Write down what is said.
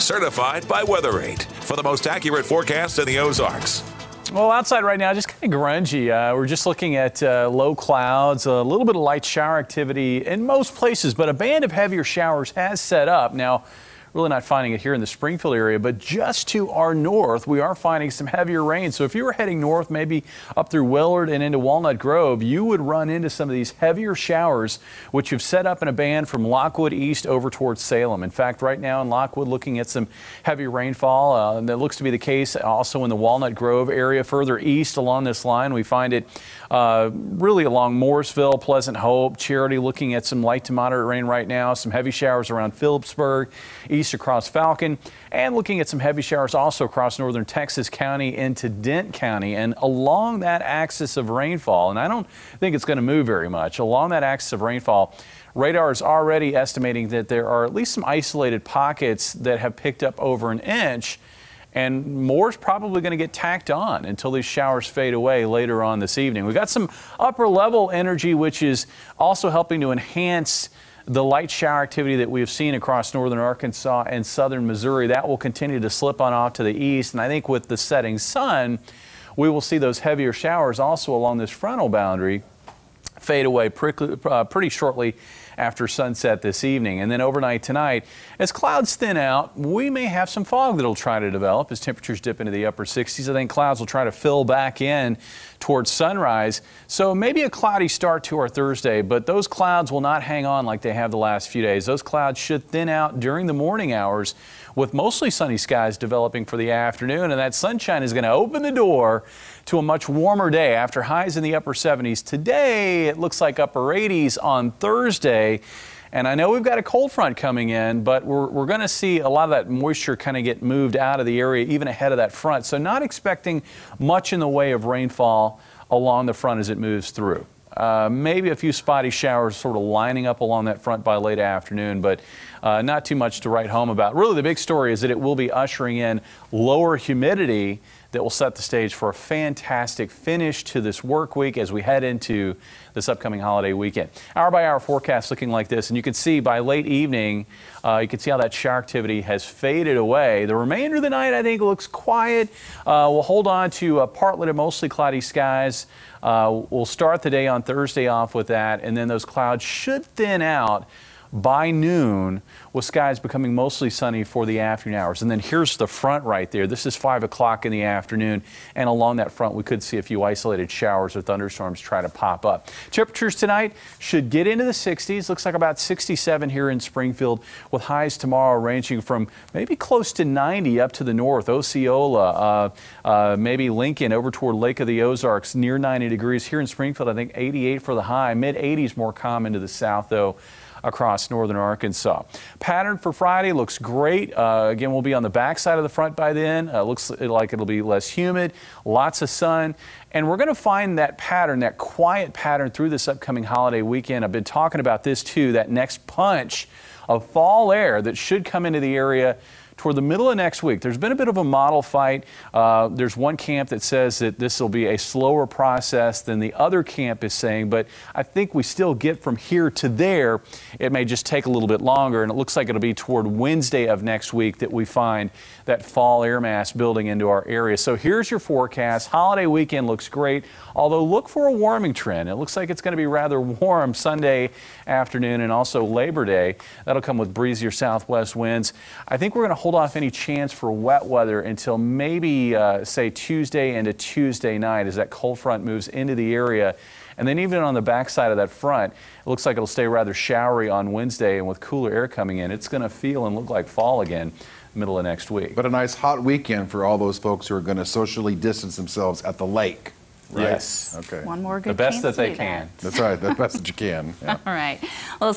certified by WeatherAid for the most accurate forecast in the Ozarks. Well, outside right now, just kind of grungy. Uh, we're just looking at uh, low clouds, a little bit of light shower activity in most places, but a band of heavier showers has set up. Now, Really not finding it here in the Springfield area, but just to our north, we are finding some heavier rain. So if you were heading north, maybe up through Willard and into Walnut Grove, you would run into some of these heavier showers, which have set up in a band from Lockwood East over towards Salem. In fact, right now in Lockwood, looking at some heavy rainfall. Uh, that looks to be the case also in the Walnut Grove area further east along this line. We find it uh, really along Mooresville, Pleasant Hope, Charity, looking at some light to moderate rain right now, some heavy showers around Phillipsburg, east east across Falcon and looking at some heavy showers also across northern Texas County into Dent County and along that axis of rainfall. And I don't think it's going to move very much along that axis of rainfall. Radar is already estimating that there are at least some isolated pockets that have picked up over an inch and more is probably going to get tacked on until these showers fade away later on this evening. We've got some upper level energy, which is also helping to enhance the light shower activity that we have seen across northern Arkansas and southern Missouri, that will continue to slip on off to the east. And I think with the setting sun, we will see those heavier showers also along this frontal boundary fade away uh, pretty, shortly after sunset this evening. And then overnight tonight, as clouds thin out, we may have some fog that'll try to develop as temperatures dip into the upper 60s. I think clouds will try to fill back in towards sunrise. So maybe a cloudy start to our Thursday, but those clouds will not hang on like they have the last few days. Those clouds should thin out during the morning hours with mostly sunny skies developing for the afternoon. And that sunshine is going to open the door to a much warmer day after highs in the upper 70s. Today, it looks like upper 80s on Thursday. And I know we've got a cold front coming in, but we're, we're going to see a lot of that moisture kind of get moved out of the area even ahead of that front. So, not expecting much in the way of rainfall along the front as it moves through. Uh, maybe a few spotty showers sort of lining up along that front by late afternoon, but uh, not too much to write home about. Really, the big story is that it will be ushering in lower humidity that will set the stage for a fantastic finish to this work week as we head into this upcoming holiday weekend. Hour by hour forecast looking like this, and you can see by late evening, uh, you can see how that shower activity has faded away. The remainder of the night, I think, looks quiet. Uh, we'll hold on to uh, partly to mostly cloudy skies. Uh, we'll start the day on Thursday off with that, and then those clouds should thin out by noon with skies becoming mostly sunny for the afternoon hours. And then here's the front right there. This is 5 o'clock in the afternoon. And along that front, we could see a few isolated showers or thunderstorms try to pop up. Temperatures tonight should get into the 60s. Looks like about 67 here in Springfield with highs tomorrow ranging from maybe close to 90 up to the north. Osceola, uh, uh, maybe Lincoln over toward Lake of the Ozarks near 90 degrees. Here in Springfield, I think 88 for the high. Mid 80s more common to the south, though across northern Arkansas. Pattern for Friday looks great. Uh, again, we'll be on the backside of the front by then. Uh, looks like it'll be less humid, lots of sun, and we're going to find that pattern, that quiet pattern through this upcoming holiday weekend. I've been talking about this too, that next punch of fall air that should come into the area toward the middle of next week. There's been a bit of a model fight. Uh, there's one camp that says that this will be a slower process than the other camp is saying, but I think we still get from here to there. It may just take a little bit longer, and it looks like it'll be toward Wednesday of next week that we find that fall air mass building into our area. So here's your forecast. Holiday weekend looks great, although look for a warming trend. It looks like it's going to be rather warm Sunday afternoon and also Labor Day. That'll come with breezier southwest winds. I think we're going to hold off any chance for wet weather until maybe, uh, say, Tuesday into Tuesday night as that cold front moves into the area. And then even on the backside of that front, it looks like it'll stay rather showery on Wednesday. And with cooler air coming in, it's going to feel and look like fall again middle of next week. But a nice hot weekend for all those folks who are going to socially distance themselves at the lake. Right? Yes. Okay. One more good The best that they that. can. That's right. The best that you can. Yeah. All right. Well,